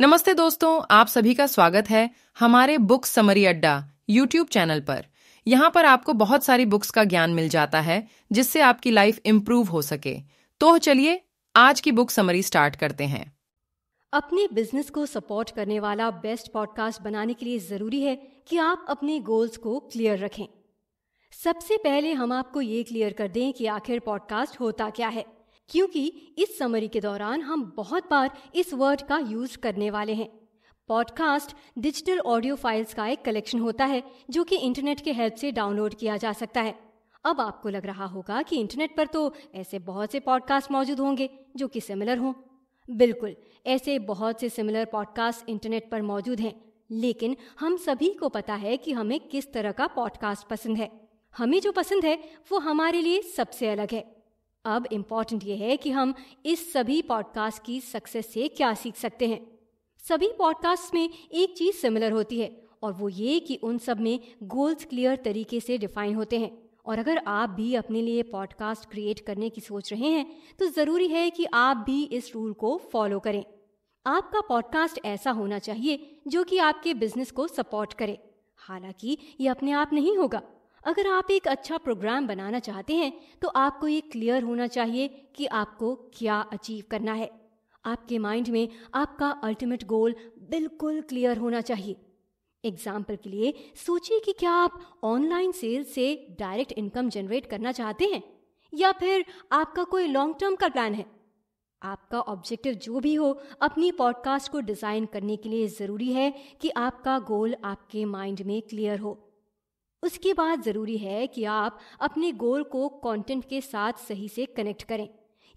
नमस्ते दोस्तों आप सभी का स्वागत है हमारे बुक समरी अड्डा यूट्यूब चैनल पर यहाँ पर आपको बहुत सारी बुक्स का ज्ञान मिल जाता है जिससे आपकी लाइफ इम्प्रूव हो सके तो चलिए आज की बुक समरी स्टार्ट करते हैं अपने बिजनेस को सपोर्ट करने वाला बेस्ट पॉडकास्ट बनाने के लिए जरूरी है कि आप अपने गोल्स को क्लियर रखें सबसे पहले हम आपको ये क्लियर कर दें कि आखिर पॉडकास्ट होता क्या है क्योंकि इस समरी के दौरान हम बहुत बार इस वर्ड का यूज करने वाले हैं पॉडकास्ट डिजिटल ऑडियो फाइल्स का एक कलेक्शन होता है जो कि इंटरनेट के हेल्प से डाउनलोड किया जा सकता है अब आपको लग रहा होगा कि इंटरनेट पर तो ऐसे बहुत से पॉडकास्ट मौजूद होंगे जो कि सिमिलर हों बिल्कुल ऐसे बहुत से सिमिलर पॉडकास्ट इंटरनेट पर मौजूद हैं लेकिन हम सभी को पता है कि हमें किस तरह का पॉडकास्ट पसंद है हमें जो पसंद है वो हमारे लिए सबसे अलग है अब इम्पॉर्टेंट ये है कि हम इस सभी पॉडकास्ट की सक्सेस से क्या सीख सकते हैं सभी पॉडकास्ट में एक चीज सिमिलर होती है और वो ये कि उन सब में गोल्स क्लियर तरीके से डिफाइन होते हैं और अगर आप भी अपने लिए पॉडकास्ट क्रिएट करने की सोच रहे हैं तो ज़रूरी है कि आप भी इस रूल को फॉलो करें आपका पॉडकास्ट ऐसा होना चाहिए जो कि आपके बिजनेस को सपोर्ट करे हालांकि ये अपने आप नहीं होगा अगर आप एक अच्छा प्रोग्राम बनाना चाहते हैं तो आपको ये क्लियर होना चाहिए कि आपको क्या अचीव करना है आपके माइंड में आपका अल्टीमेट गोल बिल्कुल क्लियर होना चाहिए एग्जाम्पल के लिए सोचिए कि क्या आप ऑनलाइन सेल से डायरेक्ट इनकम जनरेट करना चाहते हैं या फिर आपका कोई लॉन्ग टर्म का प्लान है आपका ऑब्जेक्टिव जो भी हो अपनी पॉडकास्ट को डिज़ाइन करने के लिए ज़रूरी है कि आपका गोल आपके माइंड में क्लियर हो उसके बाद ज़रूरी है कि आप अपने गोल को कंटेंट के साथ सही से कनेक्ट करें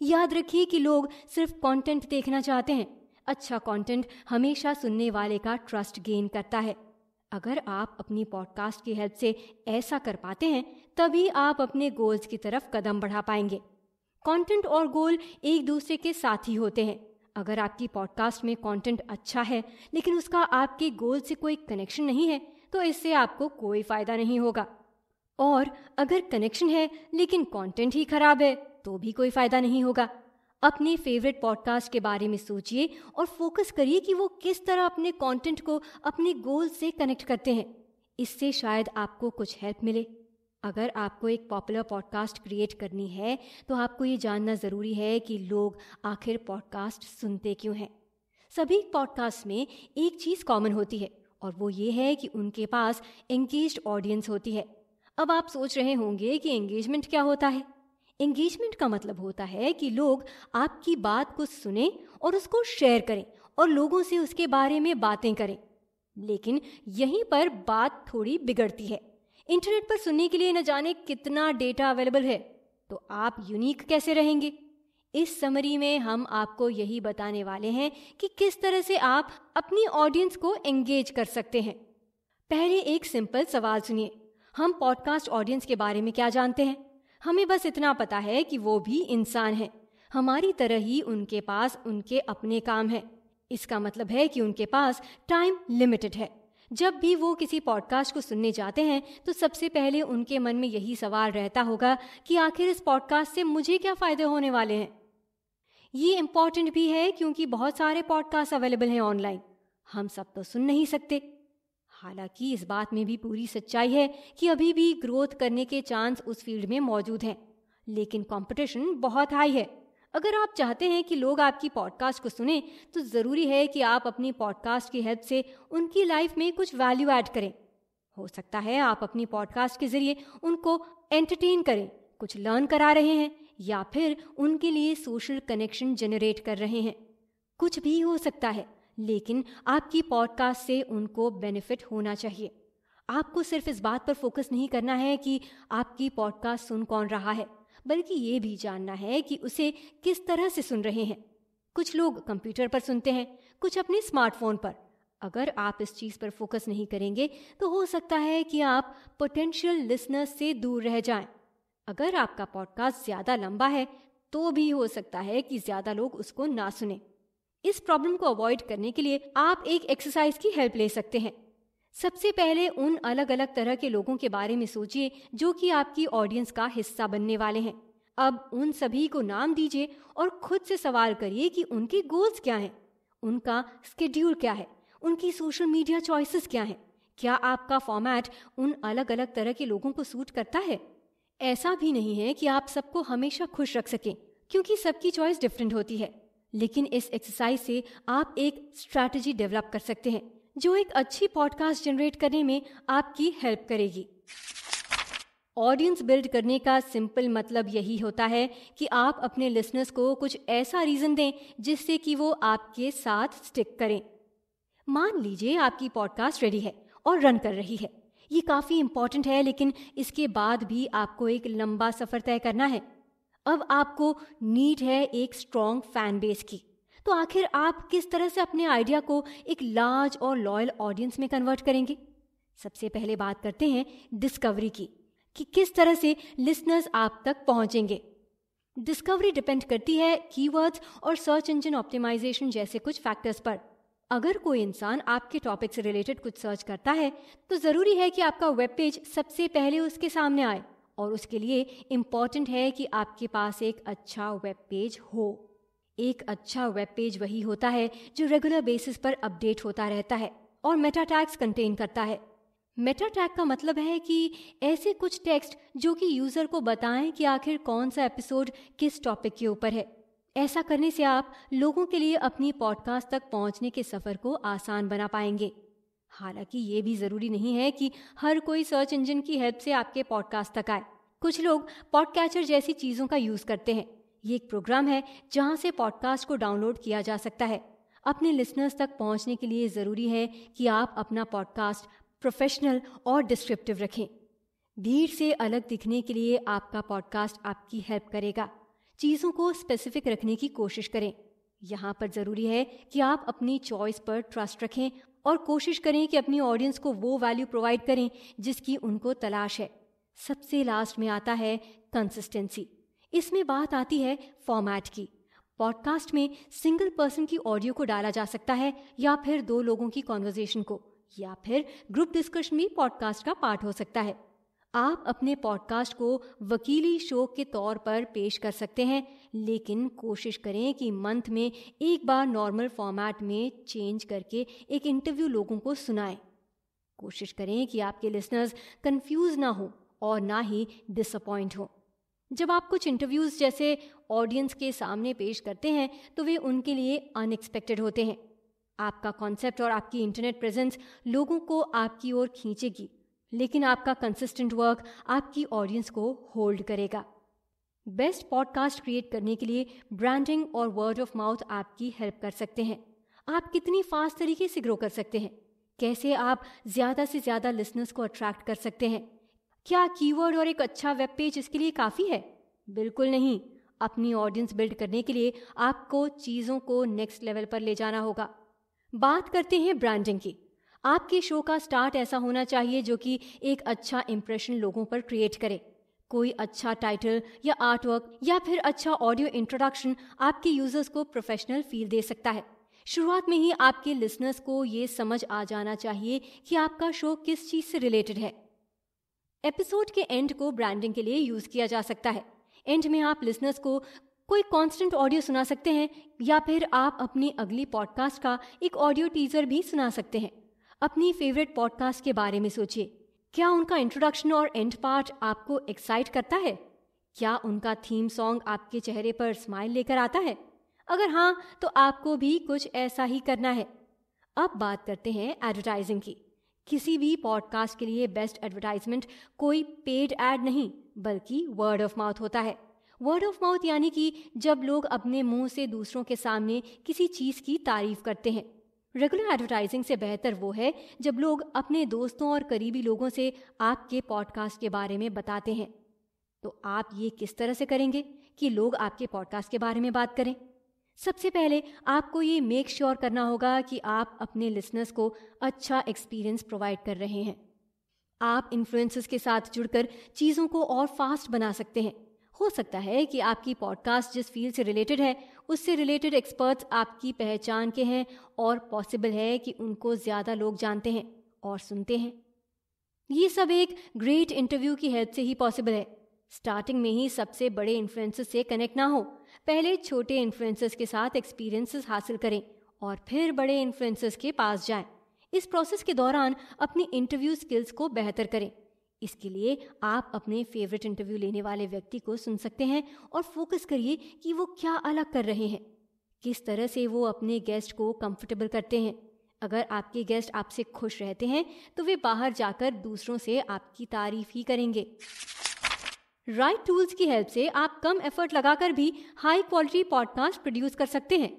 याद रखिए कि लोग सिर्फ कंटेंट देखना चाहते हैं अच्छा कंटेंट हमेशा सुनने वाले का ट्रस्ट गेन करता है अगर आप अपनी पॉडकास्ट की हेल्प से ऐसा कर पाते हैं तभी आप अपने गोल्स की तरफ कदम बढ़ा पाएंगे कंटेंट और गोल एक दूसरे के साथ ही होते हैं अगर आपकी पॉडकास्ट में कंटेंट अच्छा है लेकिन उसका आपके गोल से कोई कनेक्शन नहीं है तो इससे आपको कोई फायदा नहीं होगा और अगर कनेक्शन है लेकिन कंटेंट ही खराब है तो भी कोई फायदा नहीं होगा अपने फेवरेट पॉडकास्ट के बारे में सोचिए और फोकस करिए कि वो किस तरह अपने कंटेंट को अपने गोल से कनेक्ट करते हैं इससे शायद आपको कुछ हेल्प मिले अगर आपको एक पॉपुलर पॉडकास्ट क्रिएट करनी है तो आपको ये जानना ज़रूरी है कि लोग आखिर पॉडकास्ट सुनते क्यों हैं सभी पॉडकास्ट में एक चीज़ कॉमन होती है और वो ये है कि उनके पास एंगेज ऑडियंस होती है अब आप सोच रहे होंगे कि एंगेजमेंट क्या होता है एंगेजमेंट का मतलब होता है कि लोग आपकी बात को सुने और उसको शेयर करें और लोगों से उसके बारे में बातें करें लेकिन यहीं पर बात थोड़ी बिगड़ती है इंटरनेट पर सुनने के लिए न जाने कितना डेटा अवेलेबल है तो आप यूनिक कैसे रहेंगे इस समरी में हम आपको यही बताने वाले हैं कि किस तरह से आप अपनी ऑडियंस को एंगेज कर सकते हैं पहले एक सिंपल सवाल सुनिए हम पॉडकास्ट ऑडियंस के बारे में क्या जानते हैं हमें बस इतना पता है कि वो भी इंसान है हमारी तरह ही उनके पास उनके अपने काम हैं इसका मतलब है कि उनके पास टाइम लिमिटेड है जब भी वो किसी पॉडकास्ट को सुनने जाते हैं तो सबसे पहले उनके मन में यही सवाल रहता होगा कि आखिर इस पॉडकास्ट से मुझे क्या फ़ायदे होने वाले हैं ये इम्पॉर्टेंट भी है क्योंकि बहुत सारे पॉडकास्ट अवेलेबल हैं ऑनलाइन हम सब तो सुन नहीं सकते हालांकि इस बात में भी पूरी सच्चाई है कि अभी भी ग्रोथ करने के चांस उस फील्ड में मौजूद हैं लेकिन कंपटीशन बहुत हाई है अगर आप चाहते हैं कि लोग आपकी पॉडकास्ट को सुने तो ज़रूरी है कि आप अपनी पॉडकास्ट की हेल्प से उनकी लाइफ में कुछ वैल्यू ऐड करें हो सकता है आप अपनी पॉडकास्ट के ज़रिए उनको एंटरटेन करें कुछ लर्न करा रहे हैं या फिर उनके लिए सोशल कनेक्शन जनरेट कर रहे हैं कुछ भी हो सकता है लेकिन आपकी पॉडकास्ट से उनको बेनिफिट होना चाहिए आपको सिर्फ इस बात पर फोकस नहीं करना है कि आपकी पॉडकास्ट सुन कौन रहा है बल्कि ये भी जानना है कि उसे किस तरह से सुन रहे हैं कुछ लोग कंप्यूटर पर सुनते हैं कुछ अपने स्मार्टफोन पर अगर आप इस चीज़ पर फोकस नहीं करेंगे तो हो सकता है कि आप पोटेंशियल लिसनर्स से दूर रह जाएं। अगर आपका पॉडकास्ट ज़्यादा लंबा है तो भी हो सकता है कि ज़्यादा लोग उसको ना सुने इस प्रॉब्लम को अवॉइड करने के लिए आप एक एक्सरसाइज की हेल्प ले सकते हैं सबसे पहले उन अलग अलग तरह के लोगों के बारे में सोचिए जो कि आपकी ऑडियंस का हिस्सा बनने वाले हैं अब उन सभी को नाम दीजिए और खुद से सवाल करिए कि उनके गोल्स क्या हैं उनका स्केड्यूल क्या है उनकी सोशल मीडिया चॉइसेस क्या हैं क्या आपका फॉर्मेट उन अलग अलग तरह के लोगों को सूट करता है ऐसा भी नहीं है कि आप सबको हमेशा खुश रख सकें क्योंकि सबकी चॉइस डिफरेंट होती है लेकिन इस एक्सरसाइज से आप एक स्ट्रैटेजी डेवलप कर सकते हैं जो एक अच्छी पॉडकास्ट जनरेट करने में आपकी हेल्प करेगी ऑडियंस बिल्ड करने का सिंपल मतलब यही होता है कि आप अपने लिसनर्स को कुछ ऐसा रीज़न दें जिससे कि वो आपके साथ स्टिक करें मान लीजिए आपकी पॉडकास्ट रेडी है और रन कर रही है ये काफ़ी इम्पॉर्टेंट है लेकिन इसके बाद भी आपको एक लंबा सफ़र तय करना है अब आपको नीड है एक स्ट्रॉन्ग फैन बेस की तो आखिर आप किस तरह से अपने आइडिया को एक लार्ज और लॉयल ऑडियंस में कन्वर्ट करेंगे सबसे पहले बात करते हैं डिस्कवरी की कि किस तरह से लिसनर्स आप तक पहुंचेंगे डिस्कवरी डिपेंड करती है कीवर्ड्स और सर्च इंजन ऑप्टिमाइजेशन जैसे कुछ फैक्टर्स पर अगर कोई इंसान आपके टॉपिक से रिलेटेड कुछ सर्च करता है तो ज़रूरी है कि आपका वेब पेज सबसे पहले उसके सामने आए और उसके लिए इम्पॉर्टेंट है कि आपके पास एक अच्छा वेब पेज हो एक अच्छा वेब पेज वही होता है जो रेगुलर बेसिस पर अपडेट होता रहता है और मेटा टैग्स कंटेन करता है मेटा टैग का मतलब है कि ऐसे कुछ टेक्स्ट जो कि यूज़र को बताएं कि आखिर कौन सा एपिसोड किस टॉपिक के ऊपर है ऐसा करने से आप लोगों के लिए अपनी पॉडकास्ट तक पहुंचने के सफ़र को आसान बना पाएंगे हालांकि ये भी ज़रूरी नहीं है कि हर कोई सर्च इंजन की हेल्प से आपके पॉडकास्ट तक आए कुछ लोग पॉडकैचर जैसी चीज़ों का यूज़ करते हैं ये एक प्रोग्राम है जहाँ से पॉडकास्ट को डाउनलोड किया जा सकता है अपने लिसनर्स तक पहुँचने के लिए ज़रूरी है कि आप अपना पॉडकास्ट प्रोफेशनल और डिस्क्रिप्टिव रखें भीड़ से अलग दिखने के लिए आपका पॉडकास्ट आपकी हेल्प करेगा चीज़ों को स्पेसिफिक रखने की कोशिश करें यहाँ पर ज़रूरी है कि आप अपनी चॉइस पर ट्रस्ट रखें और कोशिश करें कि अपनी ऑडियंस को वो वैल्यू प्रोवाइड करें जिसकी उनको तलाश है सबसे लास्ट में आता है कंसिस्टेंसी इसमें बात आती है फॉर्मेट की पॉडकास्ट में सिंगल पर्सन की ऑडियो को डाला जा सकता है या फिर दो लोगों की कॉन्वर्जेशन को या फिर ग्रुप डिस्कशन भी पॉडकास्ट का पार्ट हो सकता है आप अपने पॉडकास्ट को वकीली शो के तौर पर पेश कर सकते हैं लेकिन कोशिश करें कि मंथ में एक बार नॉर्मल फॉर्मेट में चेंज करके एक इंटरव्यू लोगों को सुनाएं। कोशिश करें कि आपके लिसनर्स कंफ्यूज ना हो और ना ही डिसअपॉइंट हो जब आप कुछ इंटरव्यूज़ जैसे ऑडियंस के सामने पेश करते हैं तो वे उनके लिए अनएक्सपेक्टेड होते हैं आपका कॉन्सेप्ट और आपकी इंटरनेट प्रेजेंस लोगों को आपकी ओर खींचेगी लेकिन आपका कंसिस्टेंट वर्क आपकी ऑडियंस को होल्ड करेगा बेस्ट पॉडकास्ट क्रिएट करने के लिए ब्रांडिंग और वर्ड ऑफ माउथ आपकी हेल्प कर सकते हैं आप कितनी फास्ट तरीके से ग्रो कर सकते हैं कैसे आप ज्यादा से ज्यादा लिसनर्स को अट्रैक्ट कर सकते हैं क्या कीवर्ड और एक अच्छा वेब पेज इसके लिए काफ़ी है बिल्कुल नहीं अपनी ऑडियंस बिल्ड करने के लिए आपको चीज़ों को नेक्स्ट लेवल पर ले जाना होगा बात करते हैं ब्रांडिंग की आपके शो का स्टार्ट ऐसा होना चाहिए जो कि एक अच्छा इम्प्रेशन लोगों पर क्रिएट करे कोई अच्छा टाइटल या आर्टवर्क या फिर अच्छा ऑडियो इंट्रोडक्शन आपके यूजर्स को प्रोफेशनल फील दे सकता है शुरुआत में ही आपके लिसनर्स को ये समझ आ जाना चाहिए कि आपका शो किस चीज़ से रिलेटेड है एपिसोड के एंड को ब्रांडिंग के लिए यूज़ किया जा सकता है एंड में आप लिसनर्स को कोई कांस्टेंट ऑडियो सुना सकते हैं या फिर आप अपनी अगली पॉडकास्ट का एक ऑडियो टीजर भी सुना सकते हैं अपनी फेवरेट पॉडकास्ट के बारे में सोचिए क्या उनका इंट्रोडक्शन और एंड पार्ट आपको एक्साइट करता है क्या उनका थीम सॉन्ग आपके चेहरे पर स्माइल लेकर आता है अगर हाँ तो आपको भी कुछ ऐसा ही करना है अब बात करते हैं एडवर्टाइजिंग की किसी भी पॉडकास्ट के लिए बेस्ट एडवर्टाइजमेंट कोई पेड एड नहीं बल्कि वर्ड ऑफ माउथ होता है वर्ड ऑफ माउथ यानी कि जब लोग अपने मुंह से दूसरों के सामने किसी चीज़ की तारीफ करते हैं रेगुलर एडवर्टाइजिंग से बेहतर वो है जब लोग अपने दोस्तों और करीबी लोगों से आपके पॉडकास्ट के बारे में बताते हैं तो आप ये किस तरह से करेंगे कि लोग आपके पॉडकास्ट के बारे में बात करें सबसे पहले आपको ये मेक श्योर sure करना होगा कि आप अपने लिसनर्स को अच्छा एक्सपीरियंस प्रोवाइड कर रहे हैं आप इन्फ्लुएंसर्स के साथ जुड़कर चीज़ों को और फास्ट बना सकते हैं हो सकता है कि आपकी पॉडकास्ट जिस फील्ड से रिलेटेड है उससे रिलेटेड एक्सपर्ट्स आपकी पहचान के हैं और पॉसिबल है कि उनको ज़्यादा लोग जानते हैं और सुनते हैं ये सब एक ग्रेट इंटरव्यू की हेल्प से ही पॉसिबल है स्टार्टिंग में ही सबसे बड़े इन्फ्लुएंसर्स से कनेक्ट ना हो पहले छोटे इन्फ्लुएंसर्स के साथ एक्सपीरियंसेस हासिल करें और फिर बड़े इन्फ्लुएंसर्स के पास जाएं। इस प्रोसेस के दौरान अपनी इंटरव्यू स्किल्स को बेहतर करें इसके लिए आप अपने फेवरेट इंटरव्यू लेने वाले व्यक्ति को सुन सकते हैं और फोकस करिए कि वो क्या अलग कर रहे हैं किस तरह से वो अपने गेस्ट को कंफर्टेबल करते हैं अगर आपके गेस्ट आपसे खुश रहते हैं तो वे बाहर जाकर दूसरों से आपकी तारीफ ही करेंगे राइट right टूल्स की हेल्प से आप कम एफर्ट लगाकर भी हाई क्वालिटी पॉडकास्ट प्रोड्यूस कर सकते हैं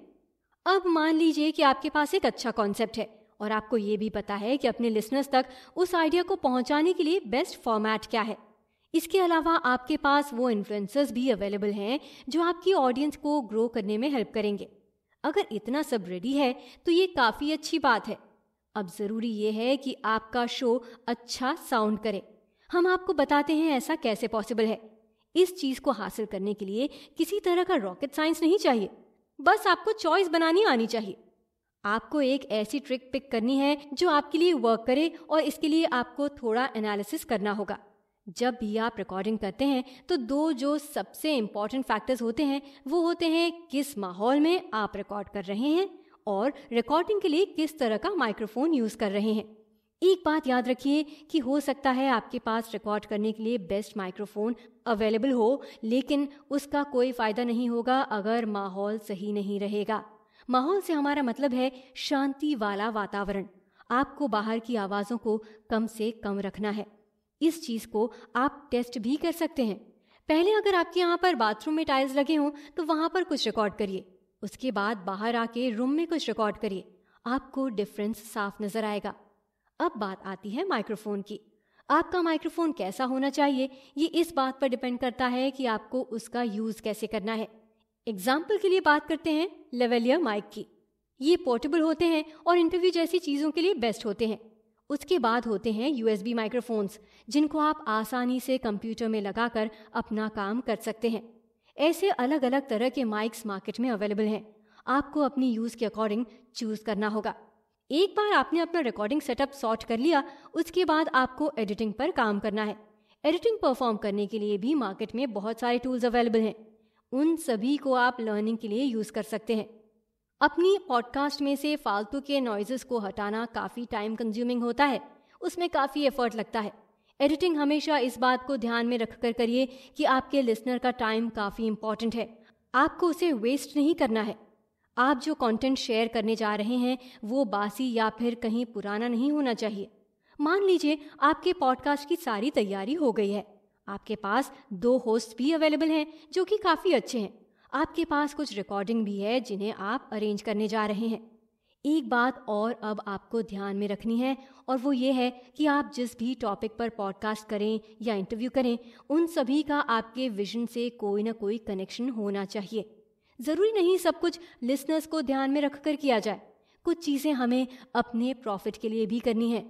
अब मान लीजिए कि आपके पास एक अच्छा कॉन्सेप्ट है और आपको ये भी पता है कि अपने लिसनर्स तक उस आइडिया को पहुंचाने के लिए बेस्ट फॉर्मेट क्या है इसके अलावा आपके पास वो इन्फ्लुएंसर्स भी अवेलेबल हैं जो आपकी ऑडियंस को ग्रो करने में हेल्प करेंगे अगर इतना सब रेडी है तो ये काफ़ी अच्छी बात है अब ज़रूरी ये है कि आपका शो अच्छा साउंड करे हम आपको बताते हैं ऐसा कैसे पॉसिबल है इस चीज़ को हासिल करने के लिए किसी तरह का रॉकेट साइंस नहीं चाहिए बस आपको चॉइस बनानी आनी चाहिए आपको एक ऐसी ट्रिक पिक करनी है जो आपके लिए वर्क करे और इसके लिए आपको थोड़ा एनालिसिस करना होगा जब भी आप रिकॉर्डिंग करते हैं तो दो जो सबसे इम्पॉर्टेंट फैक्टर्स होते हैं वो होते हैं किस माहौल में आप रिकॉर्ड कर रहे हैं और रिकॉर्डिंग के लिए किस तरह का माइक्रोफोन यूज़ कर रहे हैं एक बात याद रखिए कि हो सकता है आपके पास रिकॉर्ड करने के लिए बेस्ट माइक्रोफोन अवेलेबल हो लेकिन उसका कोई फ़ायदा नहीं होगा अगर माहौल सही नहीं रहेगा माहौल से हमारा मतलब है शांति वाला वातावरण आपको बाहर की आवाज़ों को कम से कम रखना है इस चीज़ को आप टेस्ट भी कर सकते हैं पहले अगर आपके यहाँ पर बाथरूम में टाइल्स लगे हों तो वहाँ पर कुछ रिकॉर्ड करिए उसके बाद बाहर आके रूम में कुछ रिकॉर्ड करिए आपको डिफरेंस साफ नजर आएगा अब बात आती है माइक्रोफोन की आपका माइक्रोफोन कैसा होना चाहिए ये इस बात पर डिपेंड करता है कि आपको उसका यूज कैसे करना है एग्जाम्पल के लिए बात करते हैं लेवेलियर माइक की ये पोर्टेबल होते हैं और इंटरव्यू जैसी चीज़ों के लिए बेस्ट होते हैं उसके बाद होते हैं यूएसबी माइक्रोफोन्स जिनको आप आसानी से कंप्यूटर में लगाकर अपना काम कर सकते हैं ऐसे अलग अलग तरह के माइक्स मार्केट में अवेलेबल हैं आपको अपनी यूज़ के अकॉर्डिंग चूज़ करना होगा एक बार आपने अपना रिकॉर्डिंग सेटअप सॉर्ट कर लिया उसके बाद आपको एडिटिंग पर काम करना है एडिटिंग परफॉर्म करने के लिए भी मार्केट में बहुत सारे टूल्स अवेलेबल हैं उन सभी को आप लर्निंग के लिए यूज़ कर सकते हैं अपनी पॉडकास्ट में से फालतू के नॉइजेस को हटाना काफ़ी टाइम कंज्यूमिंग होता है उसमें काफ़ी एफर्ट लगता है एडिटिंग हमेशा इस बात को ध्यान में रखकर करिए कि आपके लिसनर का टाइम काफ़ी इंपॉर्टेंट है आपको उसे वेस्ट नहीं करना है आप जो कंटेंट शेयर करने जा रहे हैं वो बासी या फिर कहीं पुराना नहीं होना चाहिए मान लीजिए आपके पॉडकास्ट की सारी तैयारी हो गई है आपके पास दो होस्ट भी अवेलेबल हैं जो कि काफ़ी अच्छे हैं आपके पास कुछ रिकॉर्डिंग भी है जिन्हें आप अरेंज करने जा रहे हैं एक बात और अब आपको ध्यान में रखनी है और वो ये है कि आप जिस भी टॉपिक पर पॉडकास्ट करें या इंटरव्यू करें उन सभी का आपके विजन से कोई ना कोई कनेक्शन होना चाहिए ज़रूरी नहीं सब कुछ लिसनर्स को ध्यान में रख कर किया जाए कुछ चीज़ें हमें अपने प्रॉफिट के लिए भी करनी है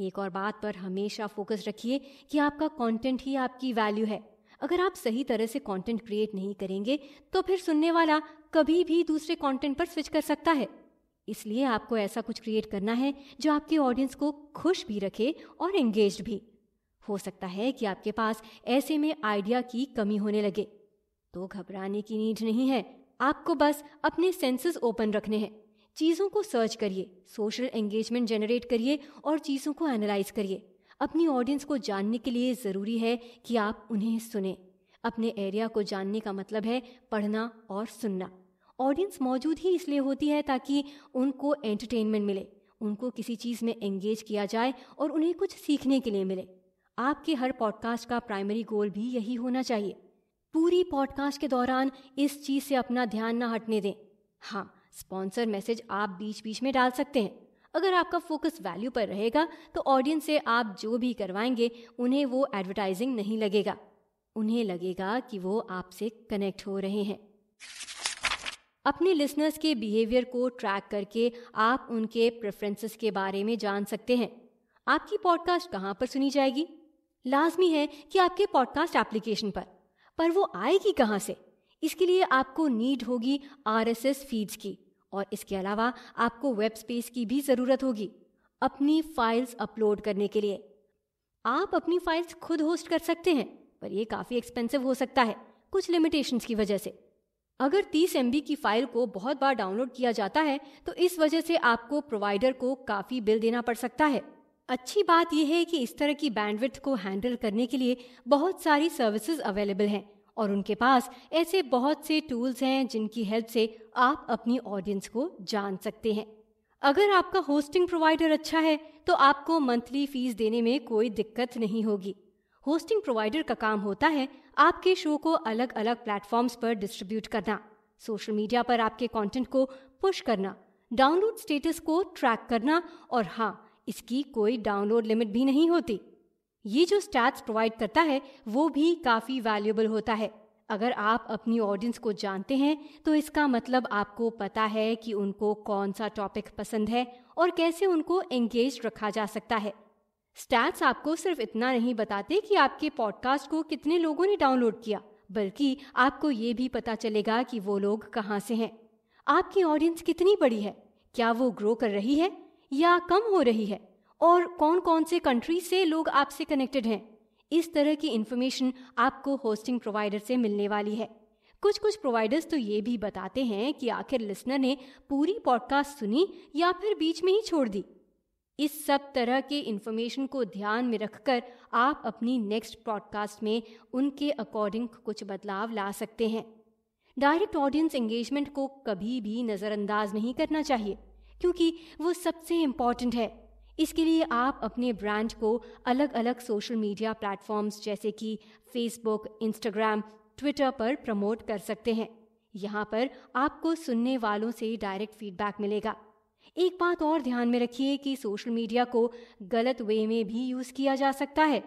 एक और बात पर हमेशा फोकस रखिए कि आपका कंटेंट ही आपकी वैल्यू है अगर आप सही तरह से कंटेंट क्रिएट नहीं करेंगे तो फिर सुनने वाला कभी भी दूसरे कंटेंट पर स्विच कर सकता है इसलिए आपको ऐसा कुछ क्रिएट करना है जो आपके ऑडियंस को खुश भी रखे और एंगेज भी हो सकता है कि आपके पास ऐसे में आइडिया की कमी होने लगे तो घबराने की नीड नहीं है आपको बस अपने सेंसेस ओपन रखने हैं चीज़ों को सर्च करिए सोशल एंगेजमेंट जनरेट करिए और चीज़ों को एनालाइज करिए अपनी ऑडियंस को जानने के लिए ज़रूरी है कि आप उन्हें सुने अपने एरिया को जानने का मतलब है पढ़ना और सुनना ऑडियंस मौजूद ही इसलिए होती है ताकि उनको एंटरटेनमेंट मिले उनको किसी चीज़ में एंगेज किया जाए और उन्हें कुछ सीखने के लिए मिले आपके हर पॉडकास्ट का प्राइमरी गोल भी यही होना चाहिए पूरी पॉडकास्ट के दौरान इस चीज़ से अपना ध्यान ना हटने दें हाँ स्पॉन्सर मैसेज आप बीच बीच में डाल सकते हैं अगर आपका फोकस वैल्यू पर रहेगा तो ऑडियंस से आप जो भी करवाएंगे उन्हें वो एडवर्टाइजिंग नहीं लगेगा उन्हें लगेगा कि वो आपसे कनेक्ट हो रहे हैं अपने लिसनर्स के बिहेवियर को ट्रैक करके आप उनके प्रेफरेंसेस के बारे में जान सकते हैं आपकी पॉडकास्ट कहाँ पर सुनी जाएगी लाजमी है कि आपके पॉडकास्ट एप्लीकेशन पर पर वो आएगी कहाँ से इसके लिए आपको नीड होगी आरएसएस फीड्स की और इसके अलावा आपको वेब स्पेस की भी ज़रूरत होगी अपनी फाइल्स अपलोड करने के लिए आप अपनी फाइल्स खुद होस्ट कर सकते हैं पर यह काफ़ी एक्सपेंसिव हो सकता है कुछ लिमिटेशन की वजह से अगर तीस एम की फाइल को बहुत बार डाउनलोड किया जाता है तो इस वजह से आपको प्रोवाइडर को काफ़ी बिल देना पड़ सकता है अच्छी बात यह है कि इस तरह की बैंडविथ को हैंडल करने के लिए बहुत सारी सर्विसेज अवेलेबल हैं और उनके पास ऐसे बहुत से टूल्स हैं जिनकी हेल्प से आप अपनी ऑडियंस को जान सकते हैं अगर आपका होस्टिंग प्रोवाइडर अच्छा है तो आपको मंथली फीस देने में कोई दिक्कत नहीं होगी होस्टिंग प्रोवाइडर का काम होता है आपके शो को अलग अलग प्लेटफॉर्म्स पर डिस्ट्रीब्यूट करना सोशल मीडिया पर आपके कंटेंट को पुश करना डाउनलोड स्टेटस को ट्रैक करना और हाँ इसकी कोई डाउनलोड लिमिट भी नहीं होती ये जो स्टैट्स प्रोवाइड करता है वो भी काफ़ी वैल्यूबल होता है अगर आप अपनी ऑडियंस को जानते हैं तो इसका मतलब आपको पता है कि उनको कौन सा टॉपिक पसंद है और कैसे उनको एंगेज रखा जा सकता है स्टैट्स आपको सिर्फ इतना नहीं बताते कि आपके पॉडकास्ट को कितने लोगों ने डाउनलोड किया बल्कि आपको ये भी पता चलेगा कि वो लोग कहाँ से हैं आपकी ऑडियंस कितनी बड़ी है क्या वो ग्रो कर रही है या कम हो रही है और कौन कौन से कंट्री से लोग आपसे कनेक्टेड हैं इस तरह की इन्फॉर्मेशन आपको होस्टिंग प्रोवाइडर से मिलने वाली है कुछ कुछ प्रोवाइडर्स तो ये भी बताते हैं कि आखिर लिसनर ने पूरी पॉडकास्ट सुनी या फिर बीच में ही छोड़ दी इस सब तरह के इन्फॉर्मेशन को ध्यान में रखकर आप अपनी नेक्स्ट पॉडकास्ट में उनके अकॉर्डिंग कुछ बदलाव ला सकते हैं डायरेक्ट ऑडियंस एंगेजमेंट को कभी भी नज़रअंदाज नहीं करना चाहिए क्योंकि वो सबसे इम्पॉर्टेंट है इसके लिए आप अपने ब्रांड को अलग अलग सोशल मीडिया प्लेटफॉर्म्स जैसे कि फेसबुक इंस्टाग्राम ट्विटर पर प्रमोट कर सकते हैं यहाँ पर आपको सुनने वालों से डायरेक्ट फीडबैक मिलेगा एक बात और ध्यान में रखिए कि सोशल मीडिया को गलत वे में भी यूज़ किया जा सकता है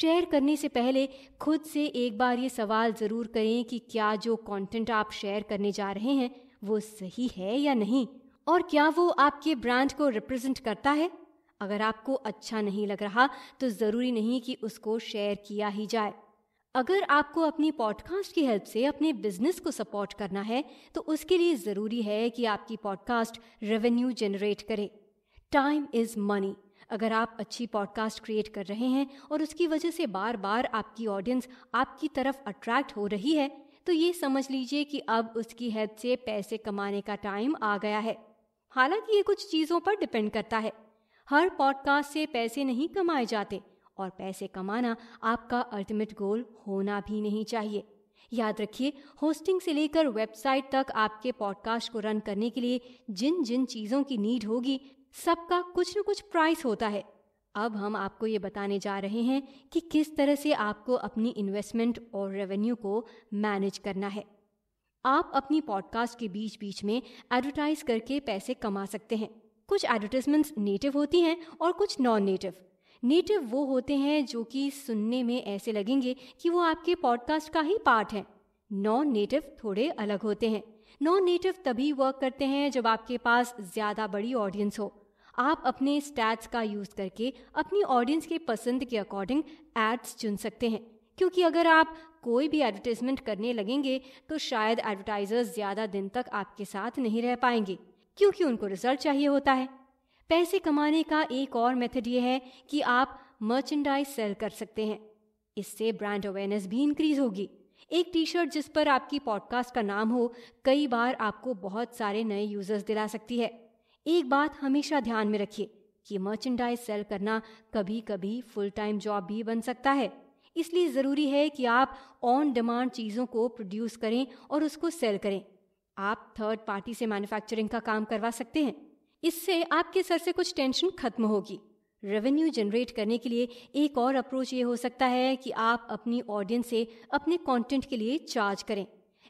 शेयर करने से पहले खुद से एक बार ये सवाल ज़रूर करें कि क्या जो कंटेंट आप शेयर करने जा रहे हैं वो सही है या नहीं और क्या वो आपके ब्रांड को रिप्रेजेंट करता है अगर आपको अच्छा नहीं लग रहा तो ज़रूरी नहीं कि उसको शेयर किया ही जाए अगर आपको अपनी पॉडकास्ट की हेल्प से अपने बिजनेस को सपोर्ट करना है तो उसके लिए ज़रूरी है कि आपकी पॉडकास्ट रेवेन्यू जनरेट करे टाइम इज़ मनी अगर आप अच्छी पॉडकास्ट क्रिएट कर रहे हैं और उसकी वजह से बार बार आपकी ऑडियंस आपकी तरफ अट्रैक्ट हो रही है तो ये समझ लीजिए कि अब उसकी हेल्प से पैसे कमाने का टाइम आ गया है हालांकि ये कुछ चीज़ों पर डिपेंड करता है हर पॉडकास्ट से पैसे नहीं कमाए जाते और पैसे कमाना आपका अल्टीमेट गोल होना भी नहीं चाहिए याद रखिए होस्टिंग से लेकर वेबसाइट तक आपके पॉडकास्ट को रन करने के लिए जिन जिन चीज़ों की नीड होगी सबका कुछ न कुछ प्राइस होता है अब हम आपको ये बताने जा रहे हैं कि किस तरह से आपको अपनी इन्वेस्टमेंट और रेवेन्यू को मैनेज करना है आप अपनी पॉडकास्ट के बीच बीच में एडवर्टाइज करके पैसे कमा सकते हैं कुछ एडवर्टिजमेंट्स नेटिव होती हैं और कुछ नॉन नेटिव नेटिव वो होते हैं जो कि सुनने में ऐसे लगेंगे कि वो आपके पॉडकास्ट का ही पार्ट हैं नॉन नेटिव थोड़े अलग होते हैं नॉन नेटिव तभी वर्क करते हैं जब आपके पास ज़्यादा बड़ी ऑडियंस हो आप अपने स्टैट्स का यूज़ करके अपनी ऑडियंस के पसंद के अकॉर्डिंग एड्स चुन सकते हैं क्योंकि अगर आप कोई भी एडवर्टाइजमेंट करने लगेंगे तो शायद एडवर्टाइजर्स ज़्यादा दिन तक आपके साथ नहीं रह पाएंगे क्योंकि उनको रिजल्ट चाहिए होता है पैसे कमाने का एक और मेथड ये है कि आप मर्चेंडाइज सेल कर सकते हैं इससे ब्रांड अवेयरनेस भी इंक्रीज होगी एक टी शर्ट जिस पर आपकी पॉडकास्ट का नाम हो कई बार आपको बहुत सारे नए यूजर्स दिला सकती है एक बात हमेशा ध्यान में रखिए कि मर्चेंडाइज सेल करना कभी कभी फुल टाइम जॉब भी बन सकता है इसलिए ज़रूरी है कि आप ऑन डिमांड चीज़ों को प्रोड्यूस करें और उसको सेल करें आप थर्ड पार्टी से मैन्युफैक्चरिंग का काम करवा सकते हैं इससे आपके सर से कुछ टेंशन खत्म होगी रेवेन्यू जनरेट करने के लिए एक और अप्रोच ये हो सकता है कि आप अपनी ऑडियंस से अपने कंटेंट के लिए चार्ज करें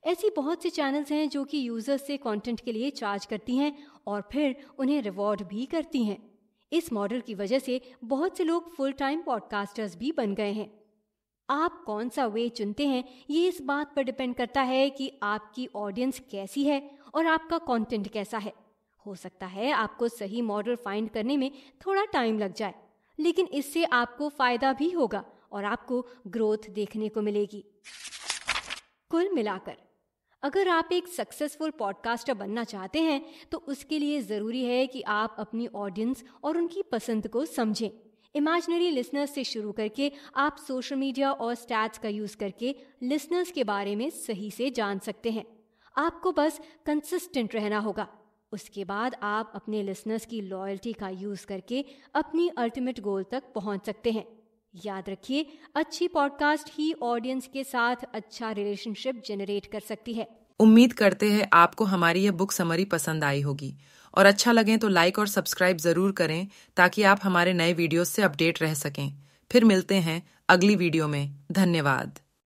ऐसी बहुत सी चैनल्स हैं जो कि यूजर्स से कंटेंट के लिए चार्ज करती हैं और फिर उन्हें रिवॉर्ड भी करती हैं इस मॉडल की वजह से बहुत से लोग फुल टाइम पॉडकास्टर्स भी बन गए हैं आप कौन सा वे चुनते हैं ये इस बात पर डिपेंड करता है कि आपकी ऑडियंस कैसी है और आपका कंटेंट कैसा है हो सकता है आपको सही मॉडल फाइंड करने में थोड़ा टाइम लग जाए लेकिन इससे आपको फायदा भी होगा और आपको ग्रोथ देखने को मिलेगी कुल मिलाकर अगर आप एक सक्सेसफुल पॉडकास्टर बनना चाहते हैं तो उसके लिए ज़रूरी है कि आप अपनी ऑडियंस और उनकी पसंद को समझें इमेजनरी लिसनर्स से शुरू करके आप सोशल मीडिया और स्टैट्स का यूज़ करके लिसनर्स के बारे में सही से जान सकते हैं आपको बस कंसिस्टेंट रहना होगा उसके बाद आप अपने लिसनर्स की लॉयल्टी का यूज़ करके अपनी अल्टीमेट गोल तक पहुंच सकते हैं याद रखिए अच्छी पॉडकास्ट ही ऑडियंस के साथ अच्छा रिलेशनशिप जनरेट कर सकती है उम्मीद करते हैं आपको हमारी यह बुक समरी पसंद आई होगी और अच्छा लगे तो लाइक और सब्सक्राइब जरूर करें ताकि आप हमारे नए वीडियोस से अपडेट रह सकें फिर मिलते हैं अगली वीडियो में धन्यवाद